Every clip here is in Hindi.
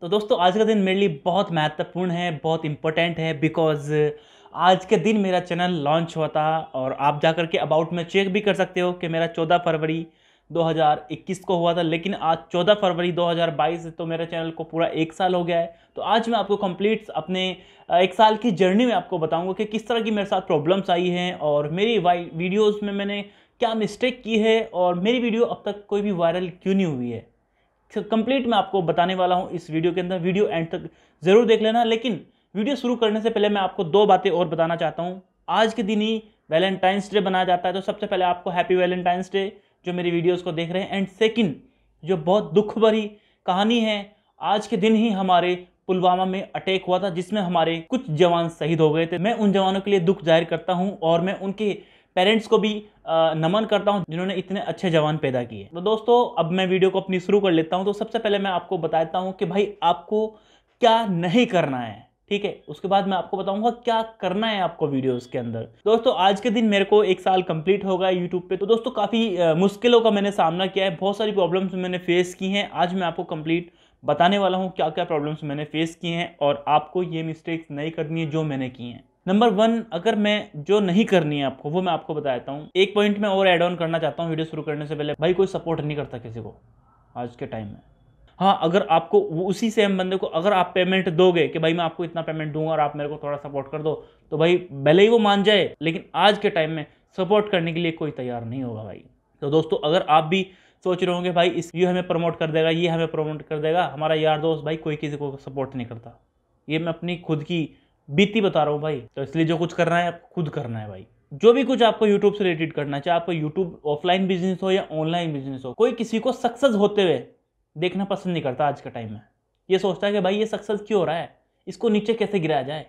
तो दोस्तों आज का दिन मेरे लिए बहुत महत्वपूर्ण है बहुत इम्पोर्टेंट है बिकॉज आज के दिन मेरा चैनल लॉन्च हुआ था और आप जा कर के अबाउट में चेक भी कर सकते हो कि मेरा 14 फरवरी 2021 को हुआ था लेकिन आज 14 फरवरी 2022 से तो मेरे चैनल को पूरा एक साल हो गया है तो आज मैं आपको कंप्लीट अपने एक साल की जर्नी में आपको बताऊंगा कि किस तरह की मेरे साथ प्रॉब्लम्स आई हैं और मेरी वीडियोस में मैंने क्या मिस्टेक की है और मेरी वीडियो अब तक कोई भी वायरल क्यों नहीं हुई है कंप्लीट तो मैं आपको बताने वाला हूँ इस वीडियो के अंदर वीडियो एंड तक ज़रूर देख लेना लेकिन वीडियो शुरू करने से पहले मैं आपको दो बातें और बताना चाहता हूँ आज के दिन ही वैलेंटाइंस डे मनाया जाता है तो सबसे पहले आपको हैप्पी वैलेंटाइंस डे जो मेरी वीडियोज़ को देख रहे हैं एंड सेकेंड जो बहुत दुख भरी कहानी है आज के दिन ही हमारे पुलवामा में अटैक हुआ था जिसमें हमारे कुछ जवान शहीद हो गए थे मैं उन जवानों के लिए दुख जाहिर करता हूँ और मैं उनके पेरेंट्स को भी नमन करता हूँ जिन्होंने इतने अच्छे जवान पैदा किए तो दोस्तों अब मैं वीडियो को अपनी शुरू कर लेता हूँ तो सबसे पहले मैं आपको बताता हूँ कि भाई आपको क्या नहीं करना है ठीक है उसके बाद मैं आपको बताऊंगा क्या करना है आपको वीडियोस के अंदर दोस्तों आज के दिन मेरे को एक साल कंप्लीट होगा यूट्यूब पे तो दोस्तों काफ़ी मुश्किलों का मैंने सामना किया है बहुत सारी प्रॉब्लम्स मैंने फेस की हैं आज मैं आपको कंप्लीट बताने वाला हूँ क्या क्या प्रॉब्लम्स मैंने फेस की हैं और आपको ये मिस्टेक्स नहीं करनी है जो मैंने की हैं नंबर वन अगर मैं जो नहीं करनी है आपको वो मैं आपको बता देता हूँ एक पॉइंट में और एड ऑन करना चाहता हूँ वीडियो शुरू करने से पहले भाई कोई सपोर्ट नहीं करता किसी को आज के टाइम में हाँ अगर आपको उसी सेम बंदे को अगर आप पेमेंट दोगे कि भाई मैं आपको इतना पेमेंट दूंगा और आप मेरे को थोड़ा सपोर्ट कर दो तो भाई भले ही वो मान जाए लेकिन आज के टाइम में सपोर्ट करने के लिए कोई तैयार नहीं होगा भाई तो दोस्तों अगर आप भी सोच रहे होंगे भाई इस ये हमें प्रमोट कर देगा ये हमें प्रमोट कर देगा हमारा यार दोस्त भाई कोई किसी को सपोर्ट नहीं करता ये मैं अपनी खुद की बीती बता रहा हूँ भाई तो इसलिए जो कुछ करना है खुद करना है भाई जो भी कुछ आपको यूट्यूब से रिलेटेड करना है चाहे आपको यूट्यूब ऑफलाइन बिजनेस हो या ऑनलाइन बिजनेस हो कोई किसी को सक्सेस होते हुए देखना पसंद नहीं करता आज के टाइम में ये सोचता है कि भाई ये सक्सेस क्यों हो रहा है इसको नीचे कैसे गिराया जाए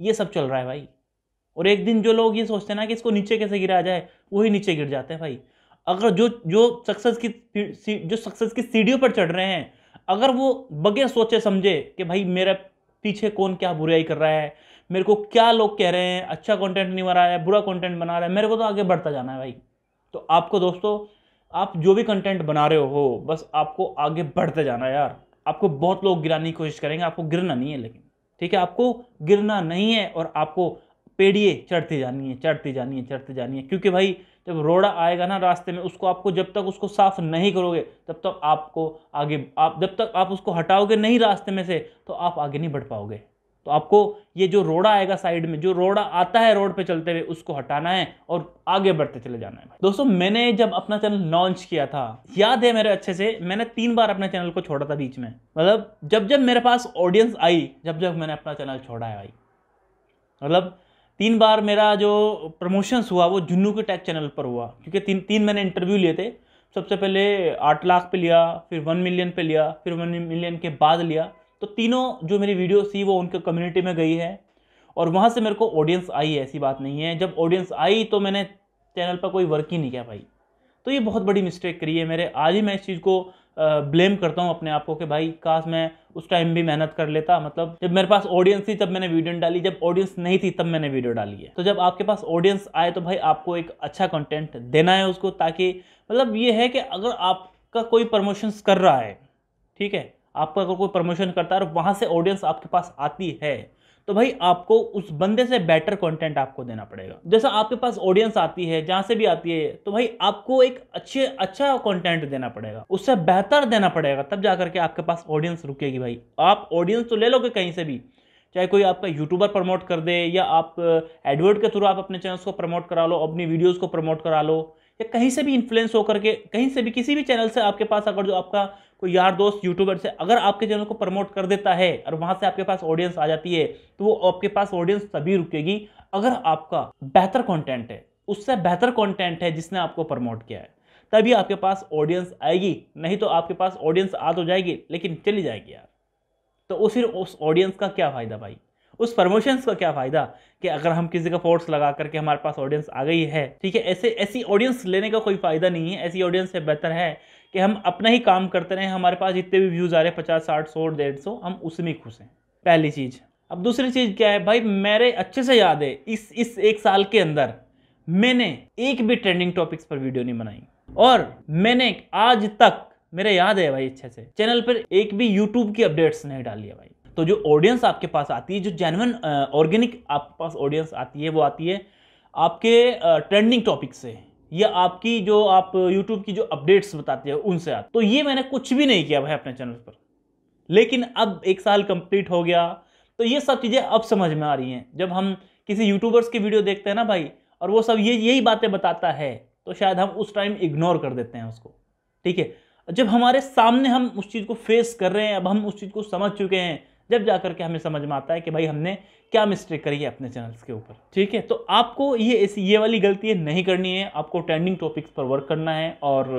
ये सब चल रहा है भाई और एक दिन जो लोग ये सोचते हैं ना कि इसको नीचे कैसे गिराया जाए वही नीचे गिर जाते हैं भाई अगर जो जो सक्सेस की जो सक्सेस की सीढ़ियों पर चढ़ रहे हैं अगर वो बगैर सोचे समझे कि भाई मेरा पीछे कौन क्या बुराई कर रहा है मेरे को क्या लोग कह रहे हैं अच्छा कंटेंट नहीं बना रहा है बुरा कंटेंट बना रहा है मेरे को तो आगे बढ़ता जाना है भाई तो आपको दोस्तों आप जो भी कंटेंट बना रहे हो बस आपको आगे बढ़ते जाना है यार आपको बहुत लोग गिराने की कोशिश करेंगे आपको गिरना नहीं है लेकिन ठीक है आपको गिरना नहीं है और आपको पेड़िए चढ़ती जानी है चढ़ती जानी है चढ़ती जानी है क्योंकि भाई जब रोड़ा आएगा ना रास्ते में उसको आपको जब तक उसको साफ नहीं करोगे तब तक आपको आगे आप जब तक आप उसको हटाओगे नहीं रास्ते में से तो आप आगे नहीं बढ़ पाओगे तो आपको ये जो रोड़ा आएगा साइड में जो रोड़ा आता है रोड पे चलते हुए उसको हटाना है और आगे बढ़ते चले जाना है दोस्तों मैंने जब अपना चैनल लॉन्च किया था याद है मेरे अच्छे से मैंने तीन बार अपने चैनल को छोड़ा था बीच में मतलब जब जब मेरे पास ऑडियंस आई जब जब मैंने अपना चैनल छोड़ा है भाई मतलब तीन बार मेरा जो प्रमोशंस हुआ वो जुन्नू के टैग चैनल पर हुआ क्योंकि तीन तीन मैंने इंटरव्यू लिए थे सबसे पहले आठ लाख पे लिया फिर वन मिलियन पे लिया फिर वन मिलियन के बाद लिया तो तीनों जो मेरी वीडियो थी वो उनके कम्युनिटी में गई है और वहाँ से मेरे को ऑडियंस आई है ऐसी बात नहीं है जब ऑडियंस आई तो मैंने चैनल पर कोई वर्क ही नहीं किया भाई तो ये बहुत बड़ी मिस्टेक करी है मेरे आज ही मैं इस चीज़ को ब्लेम करता हूँ अपने आप को कि भाई काश मैं उस टाइम भी मेहनत कर लेता मतलब जब मेरे पास ऑडियंस थी तब मैंने वीडियो डाली जब ऑडियंस नहीं थी तब मैंने वीडियो डाली है तो जब आपके पास ऑडियंस आए तो भाई आपको एक अच्छा कंटेंट देना है उसको ताकि मतलब ये है कि अगर आपका कोई प्रमोशंस कर रहा है ठीक है आपका अगर कोई प्रमोशन करता है और वहाँ से ऑडियंस आपके पास आती है तो भाई आपको उस बंदे से बेटर कंटेंट आपको देना पड़ेगा जैसा आपके पास ऑडियंस आती है जहां से भी आती है तो भाई आपको एक अच्छे अच्छा कंटेंट देना पड़ेगा उससे बेहतर देना पड़ेगा तब जाकर के आपके पास ऑडियंस रुकेगी भाई आप ऑडियंस तो ले लोगे कहीं से भी चाहे कोई आपका यूट्यूबर प्रमोट कर दे या आप एडवर्ड के थ्रू आप अपने चैनल्स को प्रमोट करा लो अपनी वीडियोज़ को प्रमोट करा लो या कहीं से भी इन्फ्लुएंस होकर के कहीं से भी किसी भी चैनल से आपके पास अगर जो आपका कोई यार दोस्त यूट्यूबर से अगर आपके चैनल को प्रमोट कर देता है और वहाँ से आपके पास ऑडियंस आ जाती है तो वो आपके पास ऑडियंस तभी रुकेगी अगर आपका बेहतर कॉन्टेंट है उससे बेहतर कॉन्टेंट है जिसने आपको प्रमोट किया है तभी आपके पास ऑडियंस आएगी नहीं तो आपके पास ऑडियंस आ तो जाएगी लेकिन चली जाएगी यार तो उस उस ऑडियंस का क्या फ़ायदा भाई उस प्रमोशंस का क्या फ़ायदा कि अगर हम किसी का फोर्स लगा करके हमारे पास ऑडियंस आ गई है ठीक है ऐसे ऐसी ऑडियंस लेने का कोई फ़ायदा नहीं है ऐसी ऑडियंस से बेहतर है कि हम अपना ही काम करते रहें हमारे पास जितने भी व्यूज़ आ रहे हैं पचास साठ सौ डेढ़ सौ हम उसमें खुश हैं पहली चीज़ अब दूसरी चीज़ क्या है भाई मेरे अच्छे से याद है इस इस एक साल के अंदर मैंने एक भी ट्रेंडिंग टॉपिक्स पर वीडियो नहीं बनाई और मैंने आज तक मेरे याद है भाई अच्छे से चैनल पर एक भी यूट्यूब की अपडेट्स नहीं डाली है भाई तो जो ऑडियंस आपके पास आती है जो जेनवन ऑर्गेनिक आपके पास ऑडियंस आती है वो आती है आपके ट्रेंडिंग टॉपिक से या आपकी जो आप यूट्यूब की जो अपडेट्स बताते हैं उनसे आते तो ये मैंने कुछ भी नहीं किया भाई अपने चैनल पर लेकिन अब एक साल कंप्लीट हो गया तो ये सब चीज़ें अब समझ में आ रही हैं जब हम किसी यूट्यूबर्स की वीडियो देखते हैं ना भाई और वो सब ये यही बातें बताता है तो शायद हम उस टाइम इग्नोर कर देते हैं उसको ठीक है जब हमारे सामने हम उस चीज़ को फेस कर रहे हैं अब हम उस चीज़ को समझ चुके हैं जब जा करके हमें समझ में आता है कि भाई हमने क्या मिस्टेक करी है अपने चैनल्स के ऊपर ठीक है तो आपको ये इस ये वाली गलती नहीं करनी है आपको ट्रेंडिंग टॉपिक्स पर वर्क करना है और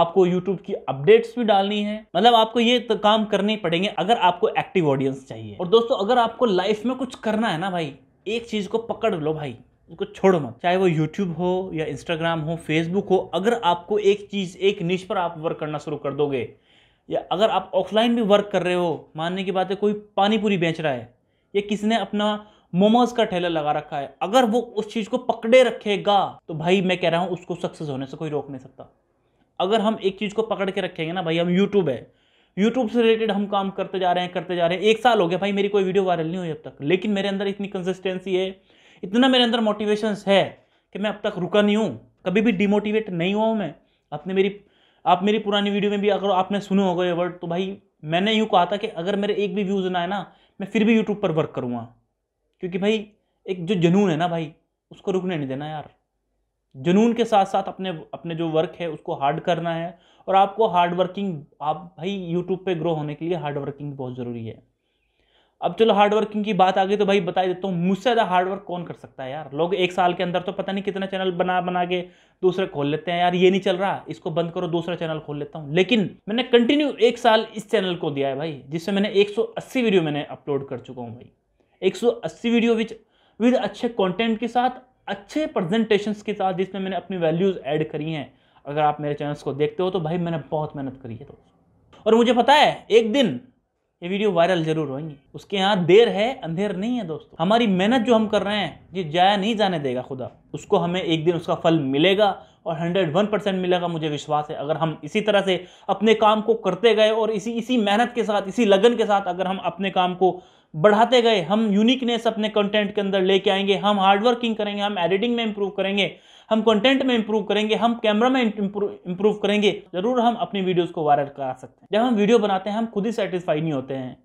आपको यूट्यूब की अपडेट्स भी डालनी है मतलब आपको ये तो काम करने पड़ेंगे अगर आपको एक्टिव ऑडियंस चाहिए और दोस्तों अगर आपको लाइफ में कुछ करना है ना भाई एक चीज़ को पकड़ लो भाई उसको छोड़ो मत चाहे वो यूट्यूब हो या इंस्टाग्राम हो फेसबुक हो अगर आपको एक चीज़ एक निश पर आप वर्क करना शुरू कर दोगे या अगर आप ऑफलाइन भी वर्क कर रहे हो मानने की बात है कोई पानी पूरी बेच रहा है या किसी ने अपना मोमोज का ठेला लगा रखा है अगर वो उस चीज़ को पकड़े रखेगा तो भाई मैं कह रहा हूँ उसको सक्सेस होने से कोई रोक नहीं सकता अगर हम एक चीज़ को पकड़ के रखेंगे ना भाई हम यूट्यूब है यूट्यूब से रिलेटेड हम काम करते जा रहे हैं करते जा रहे हैं एक साल हो गया भाई मेरी कोई वीडियो वायरल नहीं हुई अब तक लेकिन मेरे अंदर इतनी कंसिस्टेंसी है इतना मेरे अंदर मोटिवेशन है कि मैं अब तक रुका नहीं हूँ कभी भी डिमोटिवेट नहीं हुआ हूँ मैं अपने मेरी आप मेरी पुरानी वीडियो में भी अगर आपने सुने होगा ये वर्ड तो भाई मैंने यूँ कहा था कि अगर मेरे एक भी व्यूज़ ना है ना मैं फिर भी यूट्यूब पर वर्क करूँगा क्योंकि भाई एक जो जनून है ना भाई उसको रुकने नहीं देना यार जुनून के साथ साथ अपने अपने जो वर्क है उसको हार्ड करना है और आपको हार्ड वर्किंग आप भाई यूट्यूब पे ग्रो होने के लिए हार्ड वर्किंग बहुत ज़रूरी है अब चलो हार्डवर्किंग की बात आ गई तो भाई बता देता हूँ मुझसे ज़्यादा हार्डवर्क कौन कर सकता है यार लोग एक साल के अंदर तो पता नहीं कितना चैनल बना बना के दूसरे खोल लेते हैं यार ये नहीं चल रहा इसको बंद करो दूसरा चैनल खोल लेता हूँ लेकिन मैंने कंटिन्यू एक साल इस चैनल को दिया है भाई जिससे मैंने एक वीडियो मैंने अपलोड कर चुका हूँ भाई एक वीडियो विच विद अच्छे कॉन्टेंट के साथ अच्छे प्रजेंटेशन के साथ जिसमें मैंने अपनी वैल्यूज़ ऐड करी हैं अगर आप मेरे चैनल्स को देखते हो तो भाई मैंने बहुत मेहनत करी है दोस्तों और मुझे पता है एक दिन ये वीडियो वायरल जरूर होंगी उसके यहाँ देर है अंधेर नहीं है दोस्तों हमारी मेहनत जो हम कर रहे हैं ये जाया नहीं जाने देगा खुदा उसको हमें एक दिन उसका फल मिलेगा और 101 परसेंट मिलेगा मुझे विश्वास है अगर हम इसी तरह से अपने काम को करते गए और इसी इसी मेहनत के साथ इसी लगन के साथ अगर हम अपने काम को बढ़ाते गए हम यूनिकनेस अपने कंटेंट के अंदर लेके आएंगे हम हार्डवर्किंग करेंगे हम एडिटिंग में इंप्रूव करेंगे हम कंटेंट में इंप्रूव करेंगे हम कैमरा में इंप्रूव करेंगे जरूर हम अपनी वीडियोस को वायरल करा सकते हैं जब हम वीडियो बनाते हैं हम खुद ही सेटिस्फाई नहीं होते हैं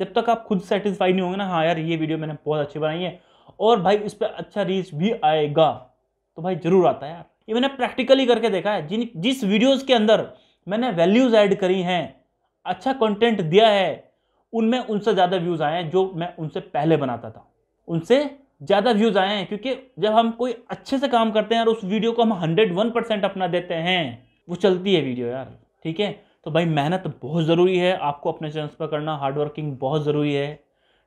जब तक आप खुद सेटिस्फाई नहीं होंगे ना हाँ यार ये वीडियो मैंने बहुत अच्छी बनाई है और भाई इस पर अच्छा रीच भी आएगा तो भाई जरूर आता है यार ये मैंने प्रैक्टिकली करके देखा है जिन जिस वीडियोज़ के अंदर मैंने वैल्यूज ऐड करी हैं अच्छा कंटेंट दिया है उनमें उनसे ज़्यादा व्यूज़ आए हैं जो मैं उनसे पहले बनाता था उनसे ज़्यादा व्यूज़ आए हैं क्योंकि जब हम कोई अच्छे से काम करते हैं और उस वीडियो को हम हंड्रेड वन परसेंट अपना देते हैं वो चलती है वीडियो यार ठीक है तो भाई मेहनत बहुत ज़रूरी है आपको अपने चैनल्स पर करना हार्डवर्किंग बहुत ज़रूरी है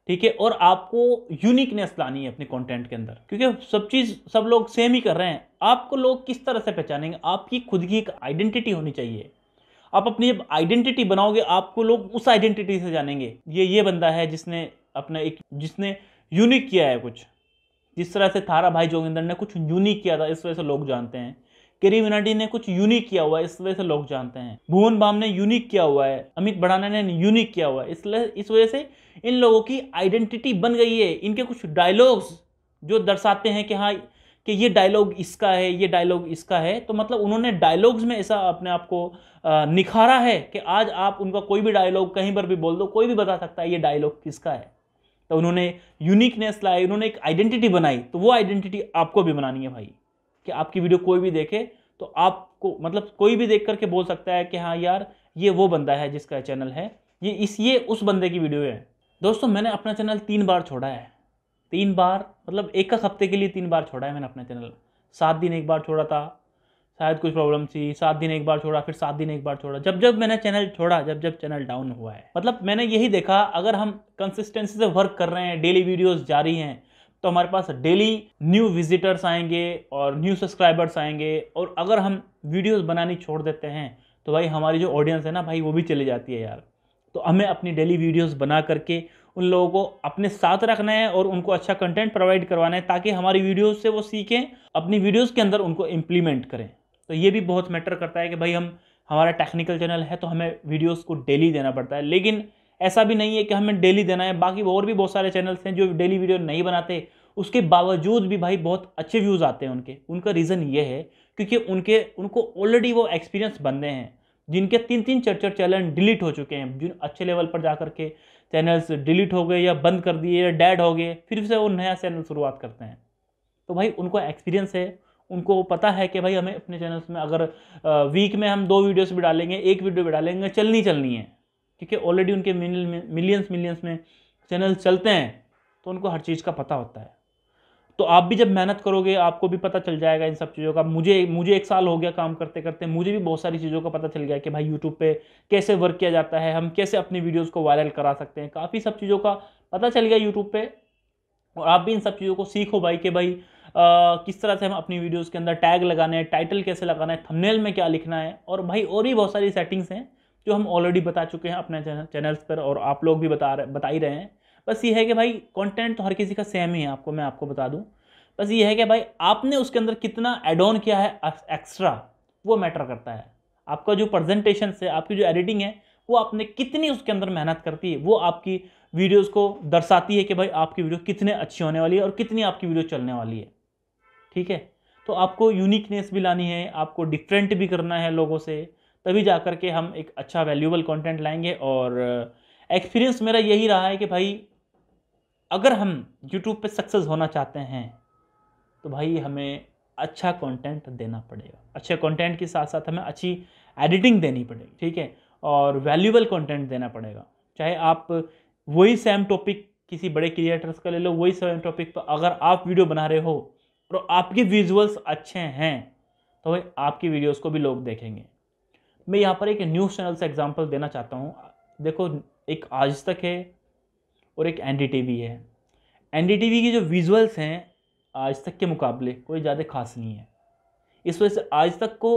ठीक है और आपको यूनिकनेस लानी है अपने कंटेंट के अंदर क्योंकि सब चीज़ सब लोग सेम ही कर रहे हैं आपको लोग किस तरह से पहचानेंगे आपकी खुद की एक आइडेंटिटी होनी चाहिए आप अपनी जब आइडेंटिटी बनाओगे आपको लोग उस आइडेंटिटी से जानेंगे ये ये बंदा है जिसने अपना एक जिसने यूनिक किया है कुछ जिस तरह से थारा भाई जोगिंदर ने कुछ यूनिक किया था इस वजह से लोग जानते हैं किरी मिनाटी ने कुछ यूनिक किया हुआ है इस वजह से लोग जानते हैं भुवन बाम ने यूनिक किया हुआ है अमित बड़ाना ने यूनिक किया हुआ है इसलिए इस वजह से इन लोगों की आइडेंटिटी बन गई है इनके कुछ डायलॉग्स जो दर्शाते हैं कि हाँ कि ये डायलॉग इसका है ये डायलॉग इसका है तो मतलब उन्होंने डायलॉग्स में ऐसा अपने आप को निखारा है कि आज आप उनका कोई भी डायलॉग कहीं पर भी बोल दो कोई भी बता सकता है ये डायलॉग किसका है तो उन्होंने यूनिकनेस लाई उन्होंने एक आइडेंटिटी बनाई तो वो आइडेंटिटी आपको भी बनानी है भाई कि आपकी वीडियो कोई भी देखे तो आपको मतलब कोई भी देख करके बोल सकता है कि हाँ यार ये वो बंदा है जिसका चैनल है ये इस ये उस बंदे की वीडियो है दोस्तों मैंने अपना चैनल तीन बार छोड़ा है तीन बार मतलब एक एक हफ्ते के लिए तीन बार छोड़ा है मैंने अपना चैनल सात दिन एक बार छोड़ा था शायद कुछ प्रॉब्लम थी सात दिन एक बार छोड़ा फिर सात दिन एक बार छोड़ा जब जब मैंने चैनल छोड़ा जब जब चैनल डाउन हुआ है मतलब मैंने यही देखा अगर हम कंसिस्टेंसी से वर्क कर रहे हैं डेली वीडियोस जारी हैं तो हमारे पास डेली न्यू विजिटर्स आएंगे और न्यू सब्सक्राइबर्स आएंगे और अगर हम वीडियोस बनानी छोड़ देते हैं तो भाई हमारी जो ऑडियंस है ना भाई वो भी चली जाती है यार तो हमें अपनी डेली वीडियोस बना करके उन लोगों को अपने साथ रखना है और उनको अच्छा कंटेंट प्रोवाइड करवाना है ताकि हमारी वीडियोस से वो सीखें अपनी वीडियोस के अंदर उनको इम्प्लीमेंट करें तो ये भी बहुत मैटर करता है कि भाई हम हमारा टेक्निकल चैनल है तो हमें वीडियोस को डेली देना पड़ता है लेकिन ऐसा भी नहीं है कि हमें डेली देना है बाकी और भी बहुत सारे चैनल्स हैं जो डेली वीडियो नहीं बनाते उसके बावजूद भी भाई बहुत अच्छे व्यूज़ आते हैं उनके उनका रीज़न ये है क्योंकि उनके उनको ऑलरेडी वो एक्सपीरियंस बंदे हैं जिनके तीन तीन चर चर चैनल डिलीट हो चुके हैं जिन अच्छे लेवल पर जा के चैनल्स डिलीट हो गए या बंद कर दिए या डेड हो गए फिर से वो नया चैनल शुरुआत करते हैं तो भाई उनको एक्सपीरियंस है उनको पता है कि भाई हमें अपने चैनल्स में अगर वीक में हम दो वीडियोस भी डालेंगे एक वीडियो भी डालेंगे चलनी चलनी है क्योंकि ऑलरेडी उनके मिलियंस मिलियंस में चैनल चलते हैं तो उनको हर चीज़ का पता होता है तो आप भी जब मेहनत करोगे आपको भी पता चल जाएगा इन सब चीज़ों का मुझे मुझे एक साल हो गया काम करते करते मुझे भी बहुत सारी चीज़ों का पता चल गया कि भाई यूट्यूब पे कैसे वर्क किया जाता है हम कैसे अपनी वीडियोस को वायरल करा सकते हैं काफ़ी सब चीज़ों का पता चल गया यूट्यूब पे और आप भी इन सब चीज़ों को सीखो भाई कि भाई किस तरह से हम अपनी वीडियोज़ के अंदर टैग लगाना है टाइटल कैसे लगाना है थंबनेल में क्या लिखना है और भाई और भी बहुत सारी सेटिंग्स हैं जो हम ऑलरेडी बता चुके हैं अपने चैनल्स पर और आप लोग भी बता रहे बता ही रहे हैं बस ये है कि भाई कंटेंट तो हर किसी का सेम ही है आपको मैं आपको बता दूं बस ये है कि भाई आपने उसके अंदर कितना एड ऑन किया है एक्स्ट्रा वो मैटर करता है आपका जो प्रजेंटेशन है आपकी जो एडिटिंग है वो आपने कितनी उसके अंदर मेहनत करती है वो आपकी वीडियोज़ को दर्शाती है कि भाई आपकी वीडियो कितने अच्छी होने वाली है और कितनी आपकी वीडियो चलने वाली है ठीक है तो आपको यूनिकनेस भी लानी है आपको डिफरेंट भी करना है लोगों से तभी जा कर के हम एक अच्छा वैल्यूबल कंटेंट लाएंगे और एक्सपीरियंस uh, मेरा यही रहा है कि भाई अगर हम यूट्यूब पे सक्सेस होना चाहते हैं तो भाई हमें अच्छा कंटेंट देना पड़ेगा अच्छे कंटेंट के साथ साथ हमें अच्छी एडिटिंग देनी पड़ेगी ठीक है और वैल्यूबल कंटेंट देना पड़ेगा चाहे आप वही सेम टॉपिक किसी बड़े क्रिएटर्स का ले लो वही सेम टॉपिक पर अगर आप वीडियो बना रहे हो और आपके विजुअल्स अच्छे हैं तो भाई आपकी वीडियोस को भी लोग देखेंगे मैं यहाँ पर एक न्यूज़ चैनल से एग्जांपल देना चाहता हूँ देखो एक आज तक है और एक एन है एन की जो विजुअल्स हैं आज तक के मुकाबले कोई ज़्यादा खास नहीं है इस वजह से आज तक को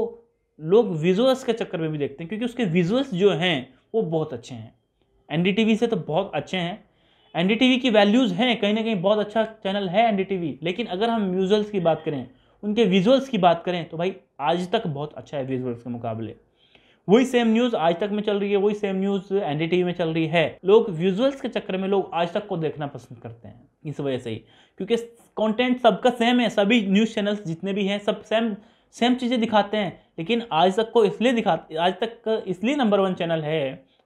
लोग विजुअल्स के चक्कर में भी देखते हैं क्योंकि उसके विजुअल्स जो हैं वो बहुत अच्छे हैं एन से तो बहुत अच्छे हैं एनडीटीवी की वैल्यूज़ हैं कहीं ना कहीं बहुत अच्छा चैनल है एनडीटीवी लेकिन अगर हम म्यूजल्स की बात करें उनके विजुअल्स की बात करें तो भाई आज तक बहुत अच्छा है विजुअल्स के मुकाबले वही सेम न्यूज़ आज तक में चल रही है वही सेम न्यूज़ एन में चल रही है लोग विजुअल्स के चक्कर में लोग आज तक को देखना पसंद करते हैं इस वजह से ही क्योंकि कंटेंट सबका सेम है सभी न्यूज़ चैनल्स जितने भी हैं सब सेम सेम चीज़ें दिखाते हैं लेकिन आज तक को इसलिए दिखा आज तक इसलिए नंबर वन चैनल है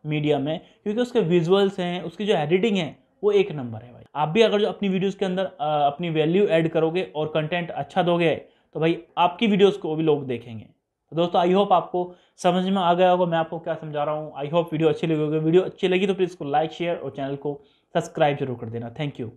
मीडिया में क्योंकि उसके विजुअल्स हैं उसकी जो एडिटिंग है वो एक नंबर है भाई आप भी अगर जो अपनी वीडियोज़ के अंदर अपनी वैल्यू ऐड करोगे और कंटेंट अच्छा दोगे तो भाई आपकी वीडियोज़ को भी लोग देखेंगे तो दोस्तों आई होप आपको समझ में आ गया होगा मैं आपको क्या समझा रहा हूँ आई होप वीडियो अच्छी लगी होगी वीडियो अच्छी लगी तो प्लीज़ को लाइक शेयर और चैनल को सब्सक्राइब जरूर कर देना थैंक यू